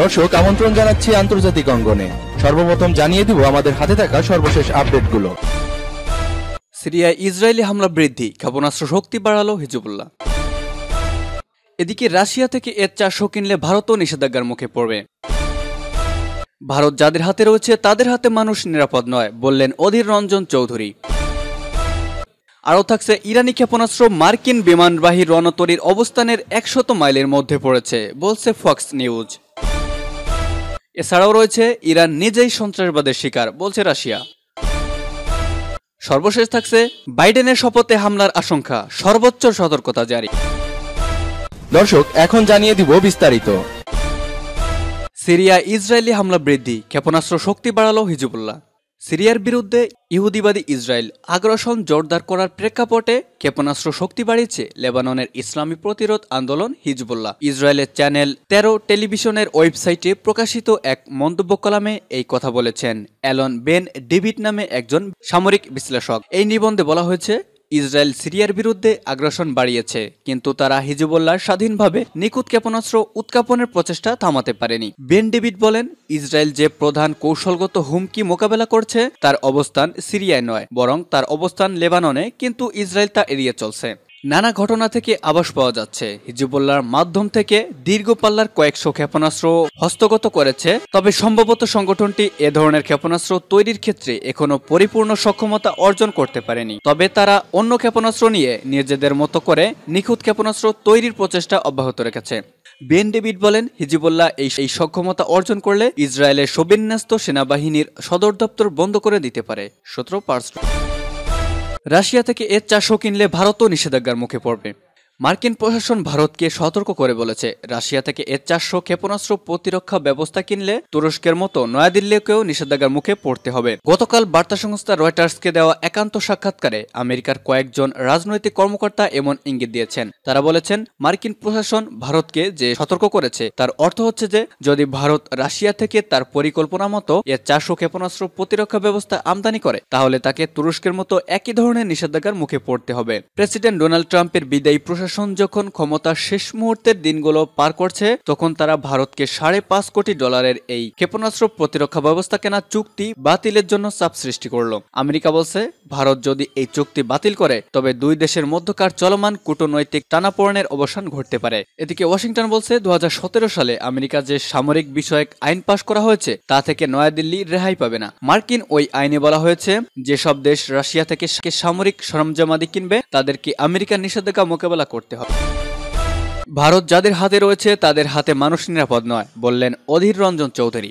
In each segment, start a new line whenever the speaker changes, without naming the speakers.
দর্শক আমন্ত্রণ জানাচ্ছি আন্তর্জাতিক অঙ্গনে সর্বপ্রথম জানিয়ে দিব আমাদের হাতে থাকা সর্বশেষ আপডেটগুলো সিরিয়ায় ইসরায়েলি হামলা বৃদ্ধি ক্ষেপণাস্ত্র শক্তি বাড়ালো হিজুবুল্লাহ এদিকে রাশিয়া থেকে এর চারশো কিনলে ভারতও নিষেধাজ্ঞার মুখে পড়বে ভারত যাদের হাতে রয়েছে তাদের হাতে মানুষ নিরাপদ নয় বললেন অধীর রঞ্জন চৌধুরী আরও থাকছে ইরানি ক্ষেপণাস্ত্র মার্কিন বিমানবাহী রণতরীর অবস্থানের একশত মাইলের মধ্যে পড়েছে বলছে ফক্স নিউজ এছাড়াও রয়েছে ইরান নিজেই সন্ত্রাসবাদের শিকার বলছে রাশিয়া সর্বশেষ থাকছে বাইডেনের শপথে হামলার আশঙ্কা সর্বোচ্চ সতর্কতা জারি দর্শক এখন জানিয়ে দিব বিস্তারিত সিরিয়া ইসরায়েলি হামলা বৃদ্ধি ক্ষেপণাস্ত্র শক্তি বাড়ালো হিজবুল্লাহ সিরিয়ার বিরুদ্ধে ইহুদিবাদী ইসরায়েল আগ্রাসন জোরদার করার প্রেক্ষাপটে ক্ষেপণাস্ত্র শক্তি বাড়িয়েছে লেবাননের ইসলামী প্রতিরোধ আন্দোলন হিজবুল্লাহ ইসরায়েলের চ্যানেল তেরো টেলিভিশনের ওয়েবসাইটে প্রকাশিত এক মন্তব্য কলামে এই কথা বলেছেন অ্যালন বেন ডেভিড নামে একজন সামরিক বিশ্লেষক এই নিবন্ধে বলা হয়েছে ইসরায়েল সিরিয়ার বিরুদ্ধে আগ্রাসন বাড়িয়েছে কিন্তু তারা হিজবুল্লাহ স্বাধীনভাবে নিখুঁত ক্ষেপণাস্ত্র উৎক্ষাপনের প্রচেষ্টা থামাতে পারেনি বেন ডেভিড বলেন ইসরায়েল যে প্রধান কৌশলগত হুমকি মোকাবেলা করছে তার অবস্থান সিরিয়ায় নয় বরং তার অবস্থান লেবাননে কিন্তু ইসরায়েল তা এড়িয়ে চলছে নানা ঘটনা থেকে আবাস পাওয়া যাচ্ছে হিজিবুল্লার মাধ্যম থেকে দীর্ঘপাল্লার কয়েকশো ক্ষেপণাস্ত্র হস্তগত করেছে তবে সম্ভবত সংগঠনটি এ ধরনের ক্ষেপণাস্ত্র তৈরির ক্ষেত্রে এখনো পরিপূর্ণ সক্ষমতা অর্জন করতে পারেনি তবে তারা অন্য ক্ষেপণাস্ত্র নিয়ে নিজেদের মতো করে নিখুঁত ক্ষেপণাস্ত্র তৈরির প্রচেষ্টা অব্যাহত রেখেছে বেন ডেভিড বলেন হিজিবুল্লাহ এই সক্ষমতা অর্জন করলে ইসরায়েলের সবিন্যস্ত সেনাবাহিনীর সদর দপ্তর বন্ধ করে দিতে পারে সতেরো পার্সেন্ট রাশিয়া থেকে এর চাষও কিনলে ভারতও নিষেধাজ্ঞার মুখে পড়বে মার্কিন প্রশাসন ভারতকে সতর্ক করে বলেছে রাশিয়া থেকে এর চারশো ক্ষেপণাস্ত্র প্রতিরক্ষা ব্যবস্থা কিনলে তুরস্কের মতো নয়াদিল্লিকেও নিষেধাজ্ঞার মুখে পড়তে হবে গতকাল বার্তা সংস্থা রয়টার্সকে দেওয়া একান্ত সাক্ষাৎকারে আমেরিকার কয়েকজন রাজনৈতিক কর্মকর্তা এমন ইঙ্গিত দিয়েছেন তারা বলেছেন মার্কিন প্রশাসন ভারতকে যে সতর্ক করেছে তার অর্থ হচ্ছে যে যদি ভারত রাশিয়া থেকে তার পরিকল্পনা মতো এর চারশো ক্ষেপণাস্ত্র প্রতিরক্ষা ব্যবস্থা আমদানি করে তাহলে তাকে তুরস্কের মতো একই ধরনের নিষেধাজ্ঞার মুখে পড়তে হবে প্রেসিডেন্ট ডোনাল্ড ট্রাম্পের বিদায়ী প্রশাসন প্রশাসন যখন ক্ষমতার শেষ মুহূর্তের দিনগুলো পার করছে তখন তারা ভারতকে সাড়ে পাঁচ কোটি ডলারের এই ক্ষেপণাস্ত্র প্রতিরক্ষা ব্যবস্থা কেনা চুক্তি বাতিলের জন্য চাপ সৃষ্টি করল আমেরিকা বলছে ভারত যদি এই চুক্তি বাতিল করে তবে দুই দেশের মধ্যকার চলমান কূটনৈতিক টানাপোড়েনের অবসান ঘটতে পারে এদিকে ওয়াশিংটন বলছে দু সালে আমেরিকা যে সামরিক বিষয়ক আইন পাশ করা হয়েছে তা থেকে নয়াদিল্লি রেহাই পাবে না মার্কিন ওই আইনে বলা হয়েছে যেসব দেশ রাশিয়া থেকে সামরিক সরঞ্জামাদি কিনবে তাদেরকে আমেরিকা নিষেধাজ্ঞা মোকাবেলা করতে করতে হবে ভারত যাদের হাতে রয়েছে তাদের হাতে মানুষ নিরাপদ নয় বললেন অধীর রঞ্জন চৌধুরী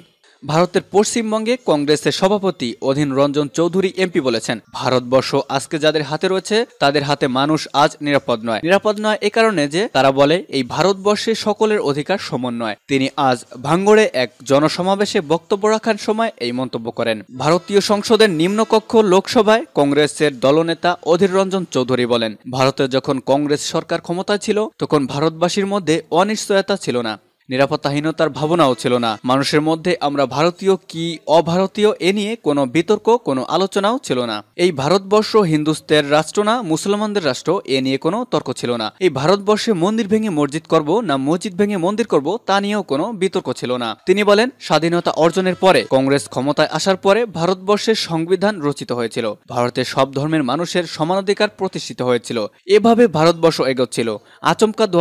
ভারতের পশ্চিমবঙ্গে কংগ্রেসের সভাপতি অধীন রঞ্জন চৌধুরী এমপি বলেছেন ভারতবর্ষ আজকে যাদের হাতে রয়েছে তাদের হাতে মানুষ আজ নিরাপদ নয় নিরাপদ নয় এ কারণে যে তারা বলে এই ভারতবর্ষে সকলের অধিকার সমন্বয় তিনি আজ ভাঙ্গড়ে এক জনসমাবেশে বক্তব্য রাখার সময় এই মন্তব্য করেন ভারতীয় সংসদের নিম্নকক্ষ লোকসভায় কংগ্রেসের দলনেতা অধীর রঞ্জন চৌধুরী বলেন ভারতে যখন কংগ্রেস সরকার ক্ষমতায় ছিল তখন ভারতবাসীর মধ্যে অনিশ্চয়তা ছিল না নিরাপত্তাহীনতার ভাবনাও ছিল না মানুষের মধ্যে আমরা ভারতীয় কি অভারতীয় এ নিয়ে কোনো বিতর্ক কোনো আলোচনাও ছিল না এই ভারতবর্ষ হিন্দুস্তের রাষ্ট্র না মুসলমানদের রাষ্ট্র এ নিয়ে কোনো তর্ক ছিল না এই ভারতবর্ষে মন্দির ভেঙে মসজিদ করব না মসজিদ ভেঙে মন্দির করব তা নিয়েও কোনো বিতর্ক ছিল না তিনি বলেন স্বাধীনতা অর্জনের পরে কংগ্রেস ক্ষমতায় আসার পরে ভারতবর্ষের সংবিধান রচিত হয়েছিল ভারতের সব ধর্মের মানুষের সমানাধিকার প্রতিষ্ঠিত হয়েছিল এভাবে ভারতবর্ষ এগোচ্ছিল আচমকা দু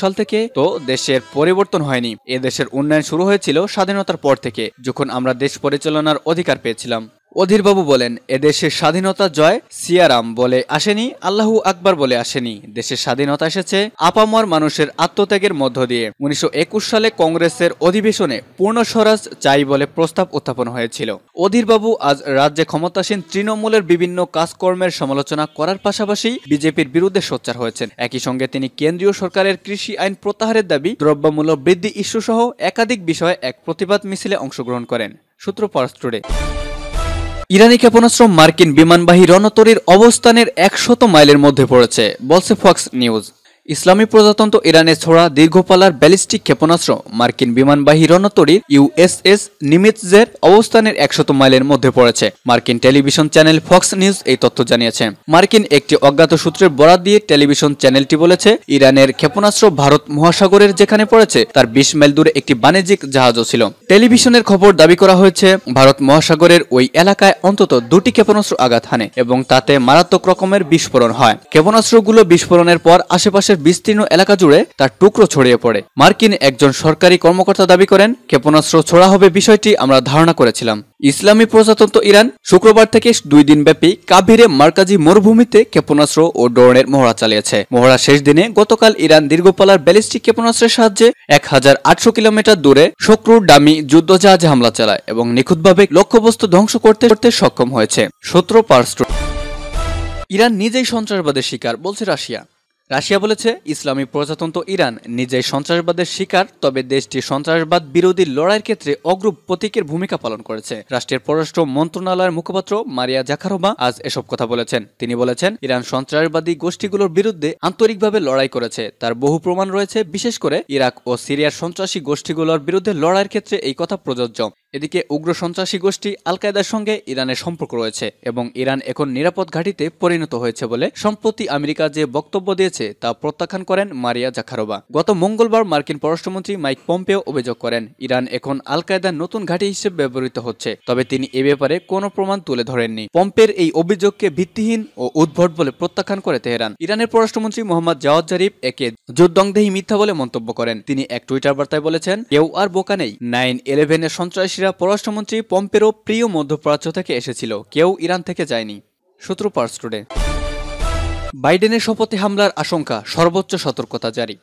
সাল থেকে তো দেশের পরিবর্তন পরিবর্তন হয়নি এদেশের উন্নয়ন শুরু হয়েছিল স্বাধীনতার পর থেকে যখন আমরা দেশ পরিচালনার অধিকার পেয়েছিলাম অধীরবাবু বলেন এদেশের স্বাধীনতা জয় সিয়ারাম বলে আসেনি আল্লাহু আকবর বলে আসেনি দেশের স্বাধীনতা এসেছে আপামর মানুষের আত্মত্যাগের মধ্য দিয়ে উনিশশো সালে কংগ্রেসের অধিবেশনে পূর্ণ স্বরাজ চাই বলে প্রস্তাব উত্থাপন হয়েছিল অধীরবাবু আজ রাজ্যে ক্ষমতাসীন তৃণমূলের বিভিন্ন কাজকর্মের সমালোচনা করার পাশাপাশি বিজেপির বিরুদ্ধে সোচ্চার হয়েছেন একই সঙ্গে তিনি কেন্দ্রীয় সরকারের কৃষি আইন প্রত্যাহারের দাবি দ্রব্যমূল্য বৃদ্ধি ইস্যু সহ একাধিক বিষয়ে এক প্রতিবাদ মিছিলে অংশগ্রহণ করেন সূত্র পার্স ইরানি ক্ষেপণাস্ত্র মার্কিন বিমানবাহী রণতরীর অবস্থানের একশত মাইলের মধ্যে পড়েছে বলছে ফক্স নিউজ ইসলামী প্রজাতন্ত্র ইরানে ছোড়া দীর্ঘপালার ব্যালিস্টিক ক্ষেপণাস্ত্র মার্কিন বিমানবাহী রণতরীর ইউএসএস নিমিৎজের অবস্থানের একশত মাইলের মধ্যে পড়েছে মার্কিন টেলিভিশন চ্যানেল ফক্স নিউজ এই তথ্য জানিয়েছে মার্কিন একটি অজ্ঞাত সূত্রের বরাদ দিয়ে টেলিভিশন চ্যানেলটি বলেছে ইরানের ক্ষেপণাস্ত্র ভারত মহাসাগরের যেখানে পড়েছে তার বিশ মাইল দূরে একটি বাণিজ্যিক জাহাজও ছিল টেলিভিশনের খবর দাবি করা হয়েছে ভারত মহাসাগরের ওই এলাকায় অন্তত দুটি ক্ষেপণাস্ত্র আঘাত হানে এবং তাতে মারাত্মক রকমের বিস্ফোরণ হয় ক্ষেপণাস্ত্রগুলো বিস্ফোরণের পর আশেপাশে বাংলাদেশের বিস্তীর্ণ এলাকা জুড়ে তার টুকরো ছড়িয়ে পড়ে মার্কিন একজন সরকারি কর্মকর্তা দাবি করেন ক্ষেপণাস্ত্র ছোড়া হবে বিষয়টি আমরা ধারণা করেছিলাম ইসলামী প্রজাতন্ত্র ইরান শুক্রবার থেকে দুই দিন ব্যাপী কাভিরে মার্কাজি মরুভূমিতে ক্ষেপণাস্ত্র ও ড্রোনের মহড়া চালিয়েছে মহড়া শেষ দিনে গতকাল ইরান দীর্ঘপালার ব্যালিস্টিক ক্ষেপণাস্ত্রের সাহায্যে এক হাজার আটশো কিলোমিটার দূরে শক্রুর ডামি যুদ্ধজাহাজ হামলা চালায় এবং নিখুঁতভাবে লক্ষ্যবস্তু ধ্বংস করতে করতে সক্ষম হয়েছে সতেরো পার্স ইরান নিজেই সন্ত্রাসবাদের শিকার বলছে রাশিয়া রাশিয়া বলেছে ইসলামী প্রজাতন্ত্র ইরান নিজেই সন্ত্রাসবাদের শিকার তবে দেশটি সন্ত্রাসবাদ বিরোধী লড়াইয়ের ক্ষেত্রে অগ্রুপ প্রতীকের ভূমিকা পালন করেছে রাষ্ট্রের পররাষ্ট্র মন্ত্রণালয়ের মুখপাত্র মারিয়া জাখারোভা আজ এসব কথা বলেছেন তিনি বলেছেন ইরান সন্ত্রাসবাদী গোষ্ঠীগুলোর বিরুদ্ধে আন্তরিকভাবে লড়াই করেছে তার বহু প্রমাণ রয়েছে বিশেষ করে ইরাক ও সিরিয়ার সন্ত্রাসী গোষ্ঠীগুলোর বিরুদ্ধে লড়াইয়ের ক্ষেত্রে এই কথা প্রযোজ্য এদিকে উগ্র সন্ত্রাসী গোষ্ঠী আল কায়দার সঙ্গে ইরানের সম্পর্ক রয়েছে এবং ইরান এখন নিরাপদ ঘাঁটিতে পরিণত হয়েছে বলে সম্প্রতি আমেরিকা যে বক্তব্য দিয়েছে তা প্রত্যাখ্যান করেন মারিয়া জাখারোবা গত মঙ্গলবার মার্কিন পররাষ্ট্রমন্ত্রী মাইক পম্পেও অভিযোগ করেন ইরান এখন আল কায়দার নতুন ঘাঁটি হিসেবে ব্যবহৃত হচ্ছে তবে তিনি এ ব্যাপারে কোনো প্রমাণ তুলে ধরেননি পম্পের এই অভিযোগকে ভিত্তিহীন ও উদ্ভট বলে প্রত্যাখ্যান করে তেহরান ইরানের পররাষ্ট্রমন্ত্রী মোহাম্মদ জাওয়াদ জারিফ একে যুদ্ধংদেহী মিথ্যা বলে মন্তব্য করেন তিনি এক টুইটার বার্তায় বলেছেন কেউ আর বোকা নেই নাইন ইলেভেনের সন্ত্রাসী দেশটিরা পররাষ্ট্রমন্ত্রী পম্পেরও প্রিয় মধ্যপ্রাচ্য থেকে এসেছিল কেউ ইরান থেকে যায়নি সূত্র পার্স টুডে বাইডেনের শপথে হামলার আশঙ্কা সর্বোচ্চ সতর্কতা জারি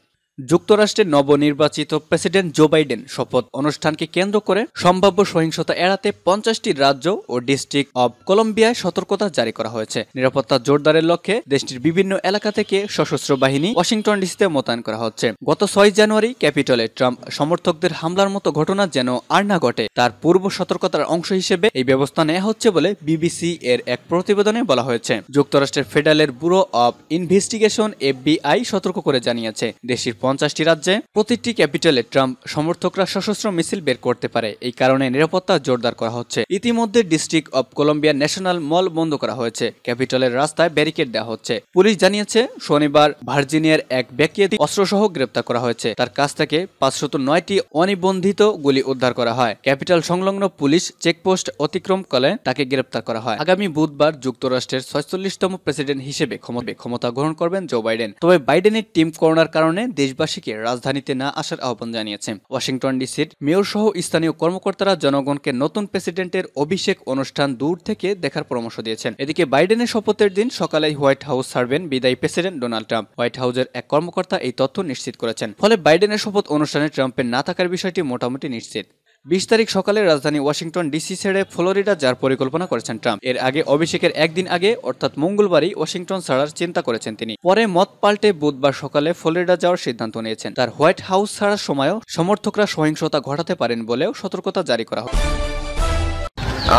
যুক্তরাষ্ট্রের নবনির্বাচিত প্রেসিডেন্ট জো বাইডেন শপথ অনুষ্ঠানকে কেন্দ্র করে সম্ভাব্য সহিংসতা এড়াতে পঞ্চাশটি রাজ্য ও ডিস্ট্রিক্ট অব কলম্বিয়ায় সতর্কতা জারি করা হয়েছে নিরাপত্তা জোরদারের লক্ষ্যে দেশটির বিভিন্ন এলাকা থেকে সশস্ত্র বাহিনী ওয়াশিংটন ডিসিতে মোতায়েন করা হচ্ছে গত ছয় জানুয়ারি ক্যাপিটলে ট্রাম্প সমর্থকদের হামলার মতো ঘটনা যেন আর না ঘটে তার পূর্ব সতর্কতার অংশ হিসেবে এই ব্যবস্থা নেওয়া হচ্ছে বলে বিবিসি এর এক প্রতিবেদনে বলা হয়েছে যুক্তরাষ্ট্রের federal bureau of investigation FBI সতর্ক করে জানিয়েছে দেশটির পঞ্চাশটি রাজ্যে প্রতিটি ক্যাপিটালে ট্রাম্প সমর্থকরা সশস্ত্র মিছিল বের করতে পারে এই কারণে নিরাপত্তা জোরদার করা হচ্ছে ইতিমধ্যে district of Columbia national mall বন্ধ করা হয়েছে ক্যাপিটালের রাস্তায় ব্যারিকেড দেওয়া হচ্ছে পুলিশ জানিয়েছে শনিবার ভার্জিনিয়ার এক ব্যক্তি অস্ত্রসহ গ্রেপ্তার করা হয়েছে তার কাছ থেকে পাঁচশত নয়টি অনিবন্ধিত গুলি উদ্ধার করা হয় ক্যাপিটাল সংলগ্ন পুলিশ চেকপোস্ট অতিক্রম করলে তাকে গ্রেপ্তার করা হয় আগামী বুধবার যুক্তরাষ্ট্রের ছয়চল্লিশতম প্রেসিডেন্ট হিসেবে ক্ষমতা গ্রহণ করবেন জো বাইডেন তবে বাইডেনের টিম করোনার কারণে দেশ দেশবাসীকে রাজধানীতে না আসার আহ্বান জানিয়েছে ওয়াশিংটন ডিসির মেয়র সহ স্থানীয় কর্মকর্তারা জনগণকে নতুন প্রেসিডেন্টের অভিষেক অনুষ্ঠান দূর থেকে দেখার পরামর্শ দিয়েছেন এদিকে বাইডেনের শপথের দিন সকালে হোয়াইট হাউস ছাড়বেন বিদায়ী প্রেসিডেন্ট ডোনাল্ড ট্রাম্প হোয়াইট হাউসের এক কর্মকর্তা এই তথ্য নিশ্চিত করেছেন ফলে বাইডেনের শপথ অনুষ্ঠানে ট্রাম্পের না থাকার বিষয়টি মোটামুটি নিশ্চিত বিশ তারিখ সকালে রাজধানী ওয়াশিংটন ডিসি ছেড়ে ফ্লোরিডা যার পরিকল্পনা করেছেন ট্রাম্প এর আগে অভিষেকের একদিন আগে অর্থাৎ মঙ্গলবারই ওয়াশিংটন ছাড়ার চিন্তা করেছেন তিনি পরে মত পাল্টে বুধবার সকালে ফ্লোরিডা যাওয়ার সিদ্ধান্ত নিয়েছেন তার হোয়াইট হাউস ছাড়ার সময়ও সমর্থকরা সহিংসতা ঘটাতে পারেন বলেও সতর্কতা জারি করা হয়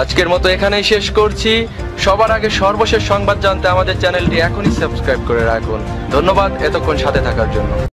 আজকের মতো এখানেই শেষ করছি সবার আগে সর্বশেষ সংবাদ জানতে আমাদের চ্যানেলটি এখনই সাবস্ক্রাইব করে রাখুন ধন্যবাদ এতক্ষণ সাথে থাকার জন্য